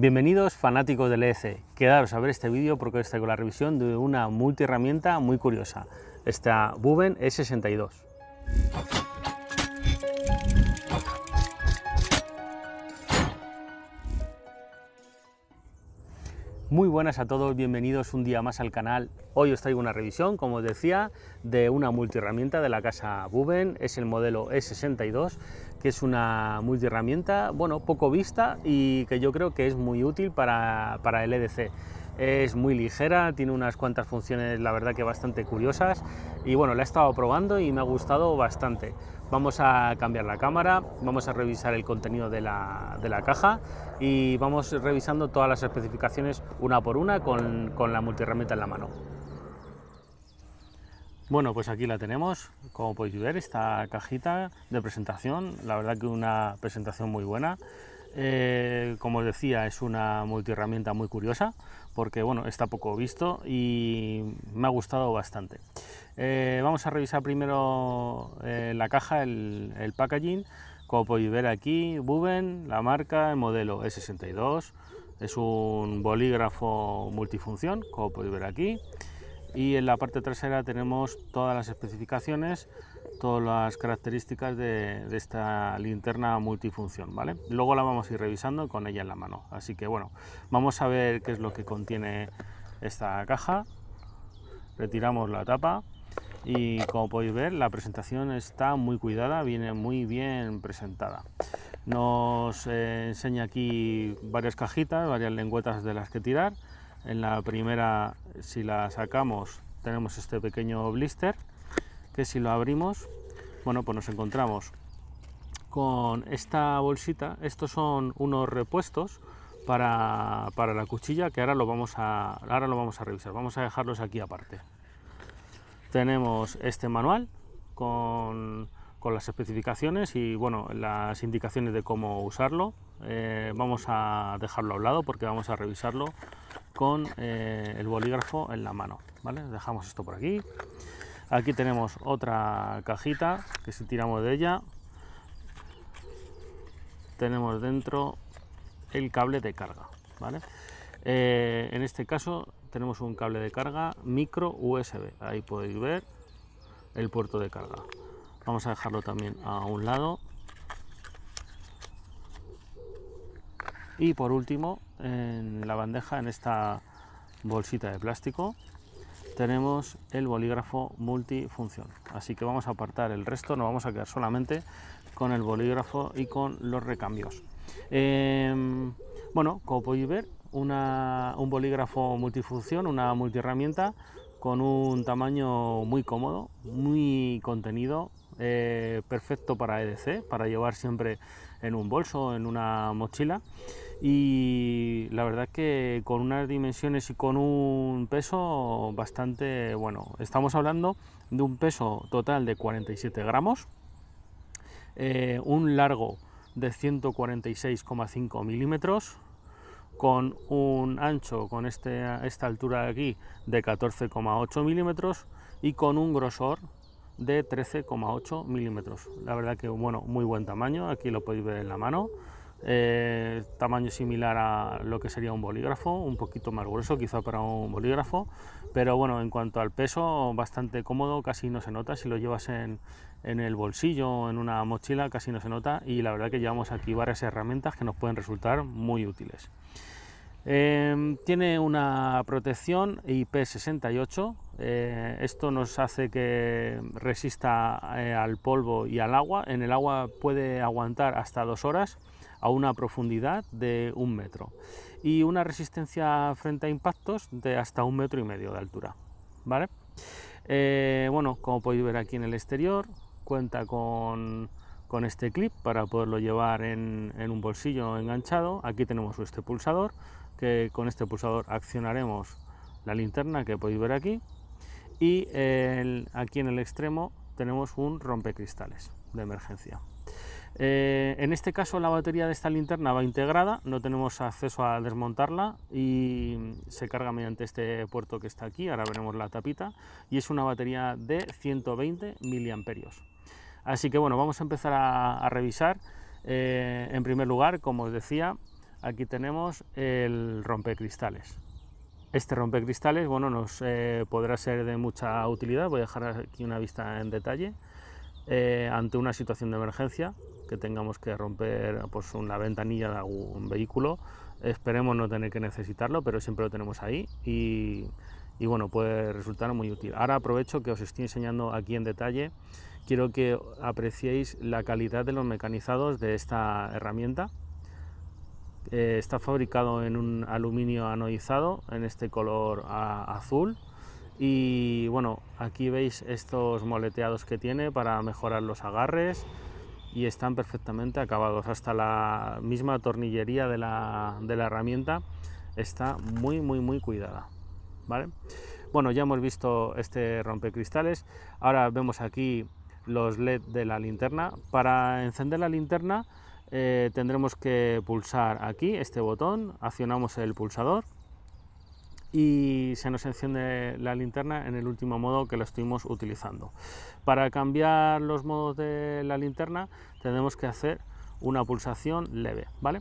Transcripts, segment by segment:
Bienvenidos fanáticos del EC. E. Quedaros a ver este vídeo porque os con la revisión de una multi herramienta muy curiosa. Esta Buben E62. Muy buenas a todos, bienvenidos un día más al canal. Hoy os traigo una revisión, como os decía, de una multiherramienta de la casa Buben, es el modelo E62, que es una multiherramienta, bueno, poco vista y que yo creo que es muy útil para, para el EDC. Es muy ligera, tiene unas cuantas funciones, la verdad que bastante curiosas y bueno, la he estado probando y me ha gustado bastante. Vamos a cambiar la cámara, vamos a revisar el contenido de la, de la caja y vamos revisando todas las especificaciones una por una con, con la multiherramienta en la mano. Bueno, pues aquí la tenemos, como podéis ver, esta cajita de presentación, la verdad que una presentación muy buena. Como eh, como decía, es una multiherramienta muy curiosa porque bueno, está poco visto y me ha gustado bastante. Eh, vamos a revisar primero eh, la caja, el, packaging. Como podéis ver aquí, Buben, la marca, el modelo E62. Es un bolígrafo multifunción, como podéis ver aquí. Y en la parte trasera tenemos todas las especificaciones todas las características de, esta linterna multifunción, ¿vale? Luego la vamos a ir revisando con ella en la mano. Así que bueno, vamos a ver qué es lo que contiene esta caja. Retiramos la tapa y como podéis ver la presentación está muy cuidada, viene muy bien presentada. Nos eh, enseña aquí varias cajitas, varias lengüetas de las que tirar. En la primera, si la sacamos, tenemos este pequeño blister que si lo abrimos, bueno, pues nos encontramos con esta bolsita. Estos son unos repuestos para, para la cuchilla que ahora lo, vamos a, ahora lo vamos a revisar. Vamos a dejarlos aquí aparte. Tenemos este manual con, las especificaciones y bueno, las indicaciones de cómo usarlo. Eh, vamos a dejarlo a un lado porque vamos a revisarlo con eh, el bolígrafo en la mano. ¿vale? Dejamos esto por aquí. Aquí tenemos otra cajita que si tiramos de ella tenemos dentro el cable de carga. Eh, en este caso tenemos un cable de carga micro USB. Ahí podéis ver el puerto de carga. Vamos a dejarlo también a un lado. Y por último, en la bandeja, en esta bolsita de plástico, tenemos el bolígrafo multifunción. Así que vamos a apartar el resto, nos vamos a quedar solamente con el bolígrafo y con los recambios. Em, bueno, como podéis ver, un bolígrafo multifunción, una multiherramienta con un tamaño muy cómodo, muy contenido, eh, perfecto para EDC, para llevar siempre en un bolso, en una mochila. Y la verdad que con unas dimensiones y con un peso bastante bueno. Estamos hablando de un peso total de 47 gramos, eh, un largo de 146,5 milímetros, con un ancho con este, esta altura de aquí de 14,8 milímetros y con un grosor de 13,8 milímetros. La verdad que bueno, muy buen tamaño, aquí lo podéis ver en la mano. Eh, tamaño similar a lo que sería un bolígrafo, un poquito más grueso quizá para un bolígrafo, pero bueno, en cuanto al peso, bastante cómodo, casi no se nota, si lo llevas en, en el bolsillo o en una mochila, casi no se nota y la verdad que llevamos aquí varias herramientas que nos pueden resultar muy útiles. Em, tiene una protección IP68, eh, esto nos hace que resista eh, al polvo y al agua. En el agua puede aguantar hasta dos horas a una profundidad de un metro y una resistencia frente a impactos de hasta un metro y medio de altura. Eh, bueno, como podéis ver aquí en el exterior, cuenta con este clip para poderlo llevar en, un bolsillo enganchado. Aquí tenemos este pulsador, que con este pulsador accionaremos la linterna que podéis ver aquí y aquí en el extremo tenemos un rompecristales de emergencia. Eh, en este caso la batería de esta linterna va integrada, no tenemos acceso a desmontarla y se carga mediante este puerto que está aquí, ahora veremos la tapita, y es una batería de 120 miliamperios. Así que bueno, vamos a empezar a, revisar. Eh, en primer lugar, como os decía, Aquí tenemos el rompecristales. Este rompecristales, bueno, nos eh, podrá ser de mucha utilidad. Voy a dejar aquí una vista en detalle. Eh, ante una situación de emergencia, que tengamos que romper pues, una ventanilla de algún vehículo. Esperemos no tener que necesitarlo, pero siempre lo tenemos ahí y, y, bueno, puede resultar muy útil. Ahora aprovecho que os estoy enseñando aquí en detalle. Quiero que apreciéis la calidad de los mecanizados de esta herramienta. Eh, está fabricado en un aluminio anodizado, en este color azul. Y bueno, aquí veis estos moleteados que tiene para mejorar los agarres y están perfectamente acabados. Hasta la misma tornillería de la, herramienta está muy, muy, muy cuidada. Bueno, ya hemos visto este rompecristales. Ahora vemos aquí los LED de la linterna. Para encender la linterna eh, tendremos que pulsar aquí este botón, accionamos el pulsador y se nos enciende la linterna en el último modo que lo estuvimos utilizando. Para cambiar los modos de la linterna tenemos que hacer una pulsación leve, ¿vale?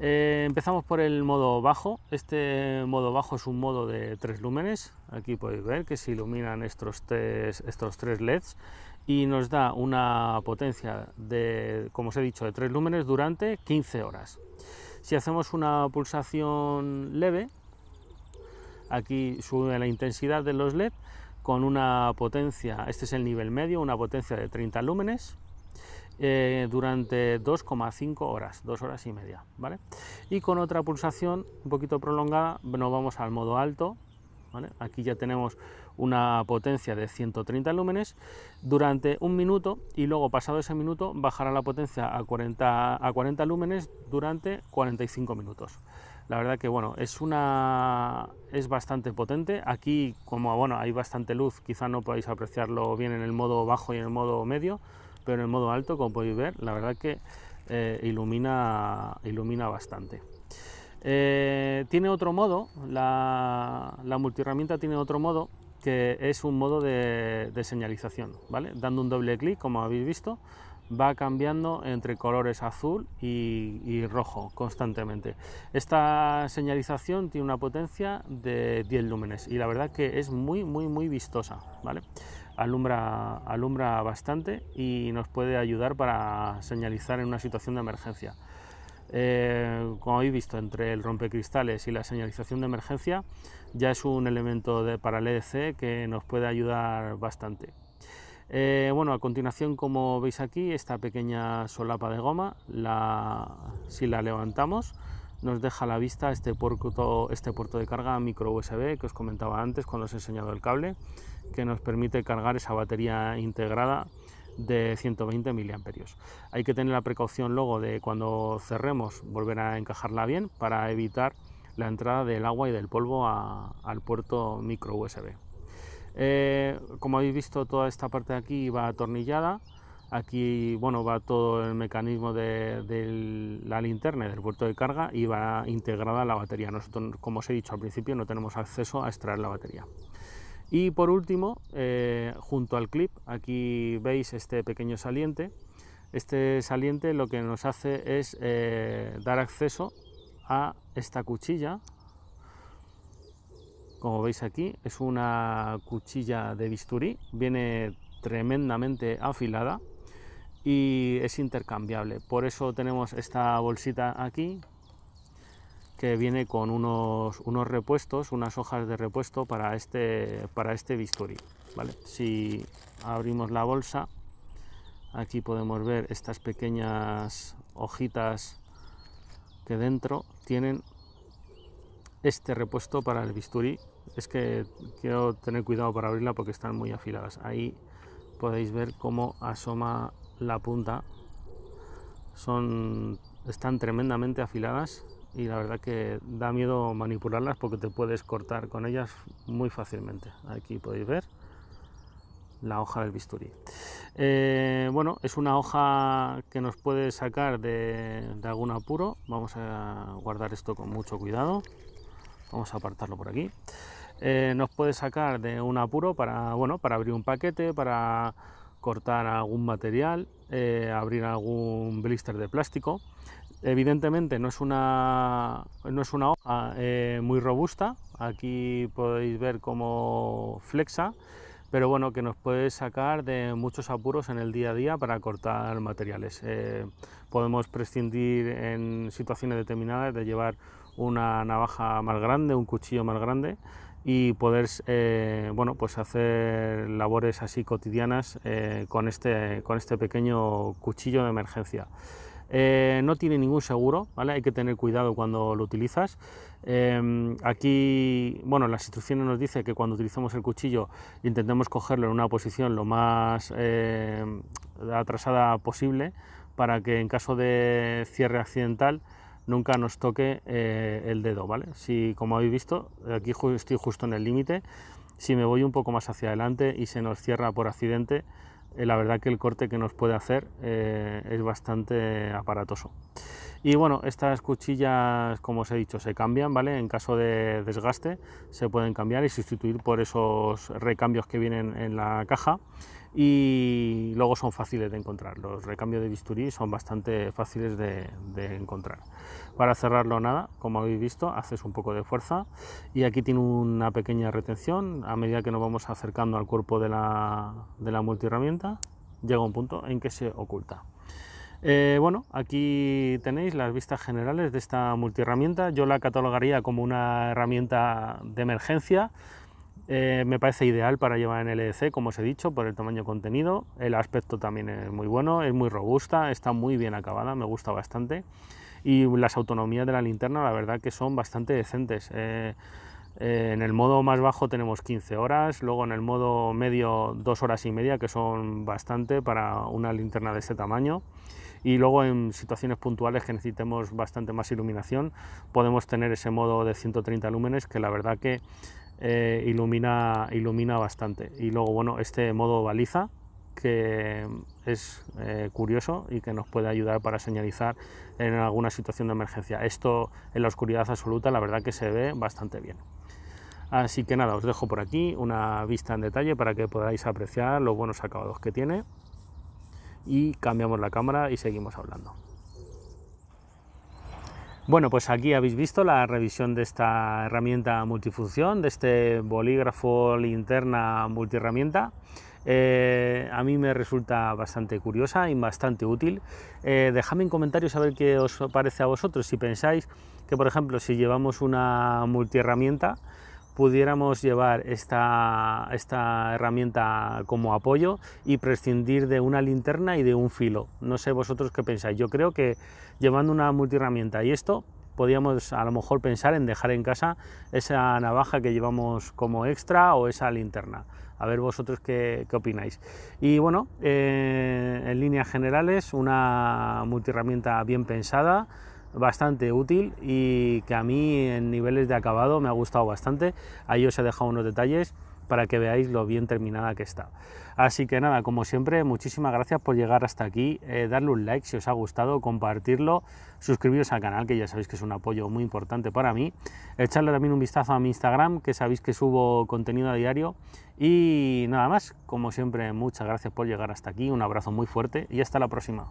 Eh, empezamos por el modo bajo. Este modo bajo es un modo de tres lúmenes. Aquí podéis ver que se iluminan estos estos tres LEDs y nos da una potencia de, como os he dicho, de 3 lúmenes durante 15 horas. Si hacemos una pulsación leve, aquí sube la intensidad de los LED con una potencia, este es el nivel medio, una potencia de 30 lúmenes eh, durante 2,5 horas, 2 horas y media, ¿vale? Y con otra pulsación un poquito prolongada nos vamos al modo alto, Aquí ya tenemos una potencia de 130 lúmenes durante un minuto y luego pasado ese minuto bajará la potencia a 40, a 40 lúmenes durante 45 minutos. La verdad que bueno, es una es bastante potente. Aquí como bueno, hay bastante luz, quizá no podáis apreciarlo bien en el modo bajo y en el modo medio, pero en el modo alto, como podéis ver, la verdad que eh, ilumina ilumina bastante. Eh, tiene otro modo, la, la multiherramienta tiene otro modo que es un modo de, señalización, Dando un doble clic, como habéis visto, va cambiando entre colores azul y, rojo constantemente. Esta señalización tiene una potencia de 10 lúmenes y la verdad que es muy, muy, muy vistosa, Alumbra, alumbra bastante y nos puede ayudar para señalizar en una situación de emergencia. Eh, como habéis visto, entre el rompecristales y la señalización de emergencia, ya es un elemento de, para el EDC que nos puede ayudar bastante. Eh, bueno, a continuación, como veis aquí, esta pequeña solapa de goma, si la levantamos, nos deja a la vista este, este puerto de carga micro USB que os comentaba antes cuando os he enseñado el cable, que nos permite cargar esa batería integrada de 120 miliamperios. Hay que tener la precaución luego de cuando cerremos volver a encajarla bien para evitar la entrada del agua y del polvo al puerto micro USB. Eh, como habéis visto toda esta parte de aquí va atornillada, aquí bueno va todo el mecanismo de, la linterna del puerto de carga y va integrada la batería. Nosotros como os he dicho al principio no tenemos acceso a extraer la batería. Y por último, eh, junto al clip, aquí veis este pequeño saliente. Este saliente lo que nos hace es eh, dar acceso a esta cuchilla. Como veis aquí, es una cuchilla de bisturí, viene tremendamente afilada y es intercambiable. Por eso tenemos esta bolsita aquí que viene con unos, unos repuestos, unas hojas de repuesto para este, para este bisturí. ¿vale? Si abrimos la bolsa, aquí podemos ver estas pequeñas hojitas que dentro tienen este repuesto para el bisturí. Es que quiero tener cuidado para abrirla porque están muy afiladas. Ahí podéis ver cómo asoma la punta. Son, están tremendamente afiladas y la verdad que da miedo manipularlas porque te puedes cortar con ellas muy fácilmente. Aquí podéis ver la hoja del bisturí. Eh, bueno, es una hoja que nos puede sacar de, algún apuro. Vamos a guardar esto con mucho cuidado. Vamos a apartarlo por aquí. Eh, nos puede sacar de un apuro para, bueno, para abrir un paquete, para cortar algún material, eh, abrir algún blister de plástico. Evidentemente no es una, no es una hoja eh, muy robusta, aquí podéis ver cómo flexa, pero bueno, que nos puede sacar de muchos apuros en el día a día para cortar materiales. Eh, podemos prescindir en situaciones determinadas de llevar una navaja más grande, un cuchillo más grande y poder eh, pues hacer labores así cotidianas con, este, con este pequeño cuchillo de emergencia. Eh, no tiene ningún seguro, Hay que tener cuidado cuando lo utilizas. Em, aquí, bueno, las instrucciones nos dicen que cuando utilizamos el cuchillo intentemos cogerlo en una posición lo más em, atrasada posible para que en caso de cierre accidental nunca nos toque eh, el dedo, ¿vale? Si, como habéis visto, aquí estoy justo en el límite. Si me voy un poco más hacia adelante y se nos cierra por accidente, eh, la verdad que el corte que nos puede hacer eh, es bastante aparatoso. Y bueno, estas cuchillas, como os he dicho, se cambian, ¿vale? En caso de desgaste se pueden cambiar y sustituir por esos recambios que vienen en la caja y luego son fáciles de encontrar. Los recambios de bisturí son bastante fáciles de, encontrar. Para cerrarlo nada, como habéis visto, haces un poco de fuerza y aquí tiene una pequeña retención. A medida que nos vamos acercando al cuerpo de la, de multiherramienta, llega un punto en que se oculta. Eh, bueno, aquí tenéis las vistas generales de esta multiherramienta. Yo la catalogaría como una herramienta de emergencia eh, me parece ideal para llevar en lc como os he dicho, por el tamaño contenido. El aspecto también es muy bueno, es muy robusta, está muy bien acabada, me gusta bastante. Y las autonomías de la linterna, la verdad que son bastante decentes. Eh, eh, en el modo más bajo tenemos 15 horas, luego en el modo medio 2 horas y media, que son bastante para una linterna de ese tamaño. Y luego en situaciones puntuales que necesitemos bastante más iluminación, podemos tener ese modo de 130 lúmenes, que la verdad que eh, ilumina, ilumina bastante. Y luego, bueno, este modo baliza, que es eh, curioso y que nos puede ayudar para señalizar en alguna situación de emergencia. Esto en la oscuridad absoluta la verdad que se ve bastante bien. Así que nada, os dejo por aquí una vista en detalle para que podáis apreciar los buenos acabados que tiene y cambiamos la cámara y seguimos hablando. Bueno, pues aquí habéis visto la revisión de esta herramienta multifunción, de este bolígrafo linterna multiherramienta. Eh, a mí me resulta bastante curiosa y bastante útil. Eh, dejadme en comentarios a ver qué os parece a vosotros. Si pensáis que, por ejemplo, si llevamos una multiherramienta, pudiéramos llevar esta, esta herramienta como apoyo y prescindir de una linterna y de un filo. No sé vosotros qué pensáis. Yo creo que llevando una multiherramienta y esto, podríamos a lo mejor pensar en dejar en casa esa navaja que llevamos como extra o esa linterna. A ver vosotros qué, opináis. Y bueno, eh, en líneas generales, una multiherramienta bien pensada, bastante útil y que a mí en niveles de acabado me ha gustado bastante. Ahí os he dejado unos detalles para que veáis lo bien terminada que está. Así que nada, como siempre, muchísimas gracias por llegar hasta aquí, eh, darle un like si os ha gustado, compartirlo, suscribiros al canal, que ya sabéis que es un apoyo muy importante para mí, echarle también un vistazo a mi Instagram, que sabéis que subo contenido a diario, y nada más, como siempre, muchas gracias por llegar hasta aquí, un abrazo muy fuerte y hasta la próxima.